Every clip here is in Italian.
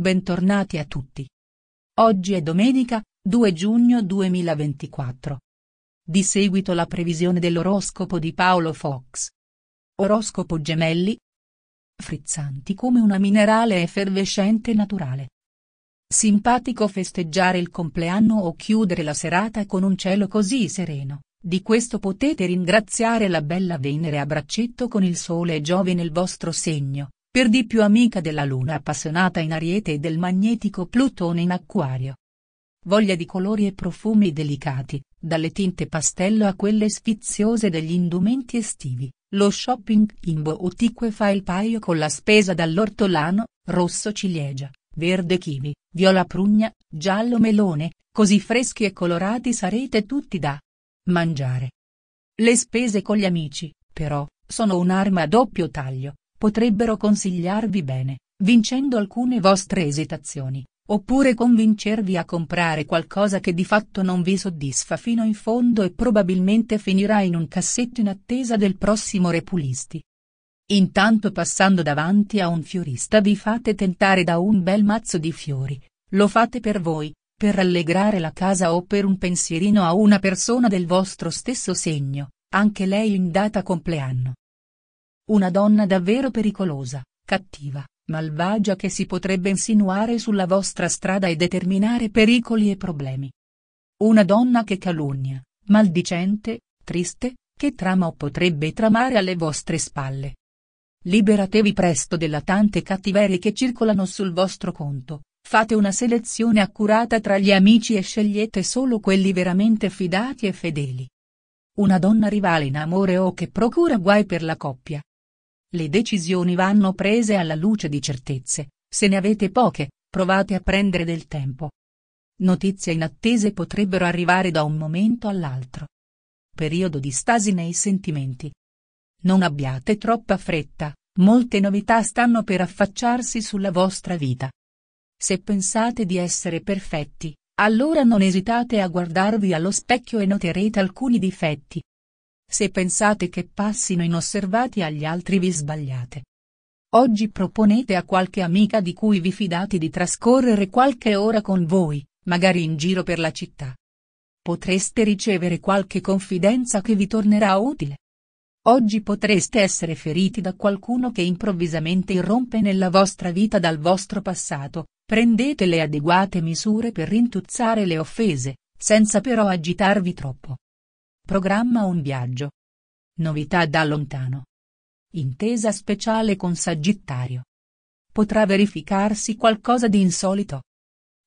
Bentornati a tutti. Oggi è domenica, 2 giugno 2024. Di seguito la previsione dell'oroscopo di Paolo Fox. Oroscopo gemelli. Frizzanti come una minerale effervescente naturale. Simpatico festeggiare il compleanno o chiudere la serata con un cielo così sereno, di questo potete ringraziare la bella Venere a braccetto con il sole e Giove nel vostro segno per di più amica della luna appassionata in ariete e del magnetico Plutone in acquario. Voglia di colori e profumi delicati, dalle tinte pastello a quelle sfiziose degli indumenti estivi, lo shopping in boutique fa il paio con la spesa dall'ortolano, rosso ciliegia, verde kiwi, viola prugna, giallo melone, così freschi e colorati sarete tutti da mangiare. Le spese con gli amici, però, sono un'arma a doppio taglio, potrebbero consigliarvi bene, vincendo alcune vostre esitazioni, oppure convincervi a comprare qualcosa che di fatto non vi soddisfa fino in fondo e probabilmente finirà in un cassetto in attesa del prossimo repulisti. Intanto passando davanti a un fiorista vi fate tentare da un bel mazzo di fiori, lo fate per voi, per rallegrare la casa o per un pensierino a una persona del vostro stesso segno, anche lei in data compleanno. Una donna davvero pericolosa, cattiva, malvagia che si potrebbe insinuare sulla vostra strada e determinare pericoli e problemi. Una donna che calunnia, maldicente, triste, che trama o potrebbe tramare alle vostre spalle. Liberatevi presto della tante cattiverie che circolano sul vostro conto, fate una selezione accurata tra gli amici e scegliete solo quelli veramente fidati e fedeli. Una donna rivale in amore o che procura guai per la coppia, le decisioni vanno prese alla luce di certezze, se ne avete poche, provate a prendere del tempo. Notizie inattese potrebbero arrivare da un momento all'altro. Periodo di stasi nei sentimenti. Non abbiate troppa fretta, molte novità stanno per affacciarsi sulla vostra vita. Se pensate di essere perfetti, allora non esitate a guardarvi allo specchio e noterete alcuni difetti, se pensate che passino inosservati agli altri vi sbagliate. Oggi proponete a qualche amica di cui vi fidate di trascorrere qualche ora con voi, magari in giro per la città. Potreste ricevere qualche confidenza che vi tornerà utile. Oggi potreste essere feriti da qualcuno che improvvisamente irrompe nella vostra vita dal vostro passato, prendete le adeguate misure per rintuzzare le offese, senza però agitarvi troppo. Programma un viaggio. Novità da lontano. Intesa speciale con Sagittario. Potrà verificarsi qualcosa di insolito.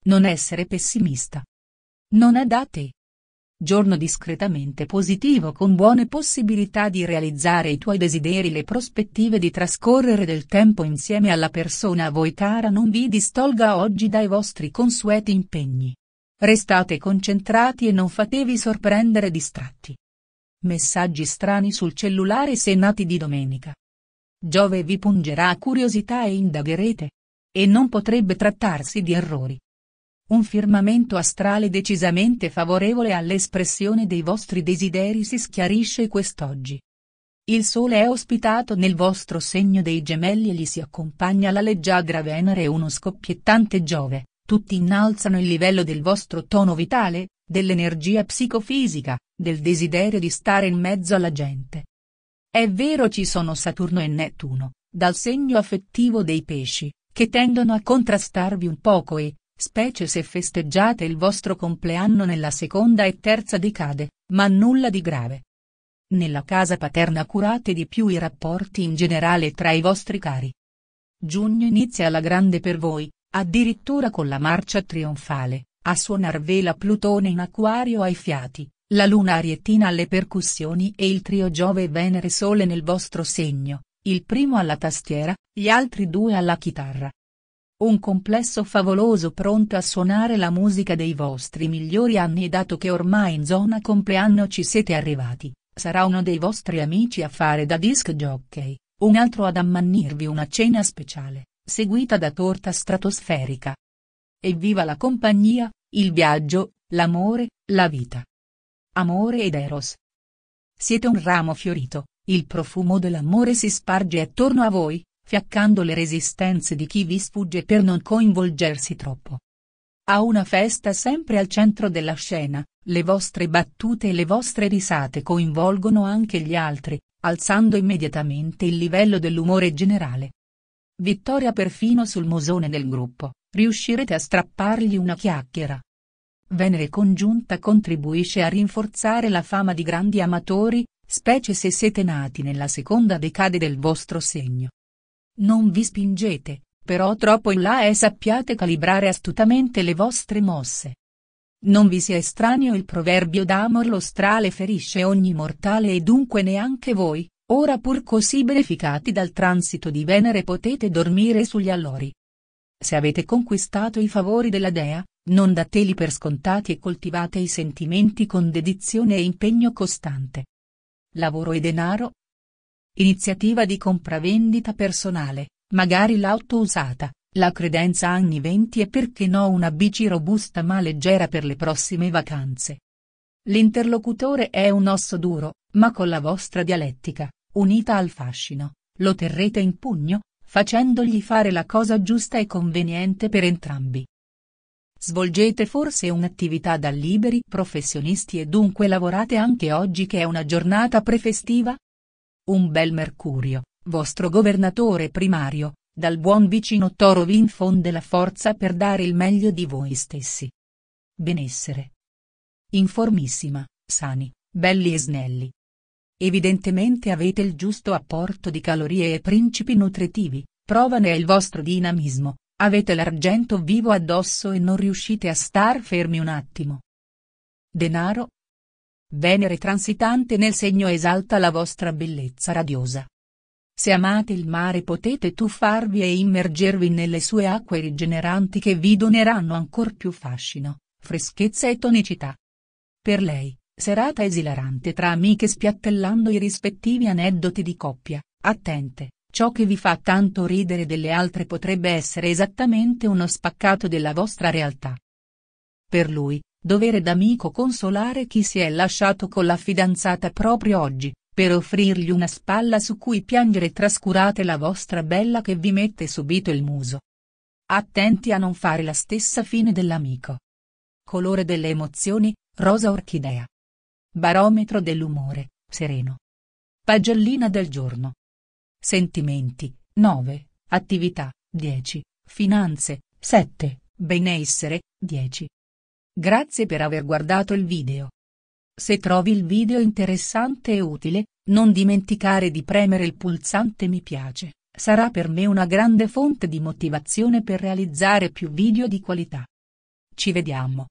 Non essere pessimista. Non è da te. Giorno discretamente positivo con buone possibilità di realizzare i tuoi desideri le prospettive di trascorrere del tempo insieme alla persona a voi cara non vi distolga oggi dai vostri consueti impegni. Restate concentrati e non fatevi sorprendere distratti. Messaggi strani sul cellulare se nati di domenica. Giove vi pungerà curiosità e indagherete. E non potrebbe trattarsi di errori. Un firmamento astrale decisamente favorevole all'espressione dei vostri desideri si schiarisce quest'oggi. Il sole è ospitato nel vostro segno dei gemelli e gli si accompagna la leggiadra Venere e uno scoppiettante Giove. Tutti innalzano il livello del vostro tono vitale, dell'energia psicofisica, del desiderio di stare in mezzo alla gente. È vero ci sono Saturno e Nettuno, dal segno affettivo dei pesci, che tendono a contrastarvi un poco e, specie se festeggiate il vostro compleanno nella seconda e terza decade, ma nulla di grave. Nella casa paterna curate di più i rapporti in generale tra i vostri cari. Giugno inizia la grande per voi, Addirittura con la marcia trionfale, a suonar vela Plutone in acquario ai fiati, la luna ariettina alle percussioni e il trio Giove e Venere Sole nel vostro segno, il primo alla tastiera, gli altri due alla chitarra. Un complesso favoloso pronto a suonare la musica dei vostri migliori anni dato che ormai in zona compleanno ci siete arrivati, sarà uno dei vostri amici a fare da disc jockey, un altro ad ammannirvi una cena speciale, seguita da torta stratosferica. Evviva la compagnia, il viaggio, l'amore, la vita. Amore ed Eros. Siete un ramo fiorito, il profumo dell'amore si sparge attorno a voi, fiaccando le resistenze di chi vi sfugge per non coinvolgersi troppo. A una festa sempre al centro della scena, le vostre battute e le vostre risate coinvolgono anche gli altri, alzando immediatamente il livello dell'umore generale. Vittoria perfino sul musone del gruppo, riuscirete a strappargli una chiacchiera. Venere congiunta contribuisce a rinforzare la fama di grandi amatori, specie se siete nati nella seconda decade del vostro segno. Non vi spingete, però troppo in là e sappiate calibrare astutamente le vostre mosse. Non vi sia estraneo il proverbio d'amor lo strale ferisce ogni mortale e dunque neanche voi, Ora pur così beneficati dal transito di Venere potete dormire sugli allori. Se avete conquistato i favori della dea, non dateli per scontati e coltivate i sentimenti con dedizione e impegno costante. Lavoro e denaro. Iniziativa di compravendita personale, magari l'auto usata, la credenza anni 20 e perché no una bici robusta ma leggera per le prossime vacanze. L'interlocutore è un osso duro, ma con la vostra dialettica, unita al fascino, lo terrete in pugno, facendogli fare la cosa giusta e conveniente per entrambi. Svolgete forse un'attività da liberi professionisti e dunque lavorate anche oggi che è una giornata prefestiva? Un bel mercurio, vostro governatore primario, dal buon vicino Toro vi infonde la forza per dare il meglio di voi stessi. Benessere. Informissima, sani, belli e snelli, Evidentemente avete il giusto apporto di calorie e principi nutritivi, prova ne è il vostro dinamismo, avete l'argento vivo addosso e non riuscite a star fermi un attimo. Denaro. Venere transitante nel segno esalta la vostra bellezza radiosa. Se amate il mare potete tuffarvi e immergervi nelle sue acque rigeneranti che vi doneranno ancor più fascino, freschezza e tonicità. Per lei, Serata esilarante tra amiche spiattellando i rispettivi aneddoti di coppia, attente, ciò che vi fa tanto ridere delle altre potrebbe essere esattamente uno spaccato della vostra realtà. Per lui, dovere d'amico consolare chi si è lasciato con la fidanzata proprio oggi, per offrirgli una spalla su cui piangere trascurate la vostra bella che vi mette subito il muso. Attenti a non fare la stessa fine dell'amico. Colore delle emozioni, rosa orchidea. Barometro dell'umore, sereno. Pagellina del giorno. Sentimenti, 9. Attività, 10. Finanze, 7. Benessere, 10. Grazie per aver guardato il video. Se trovi il video interessante e utile, non dimenticare di premere il pulsante mi piace, sarà per me una grande fonte di motivazione per realizzare più video di qualità. Ci vediamo.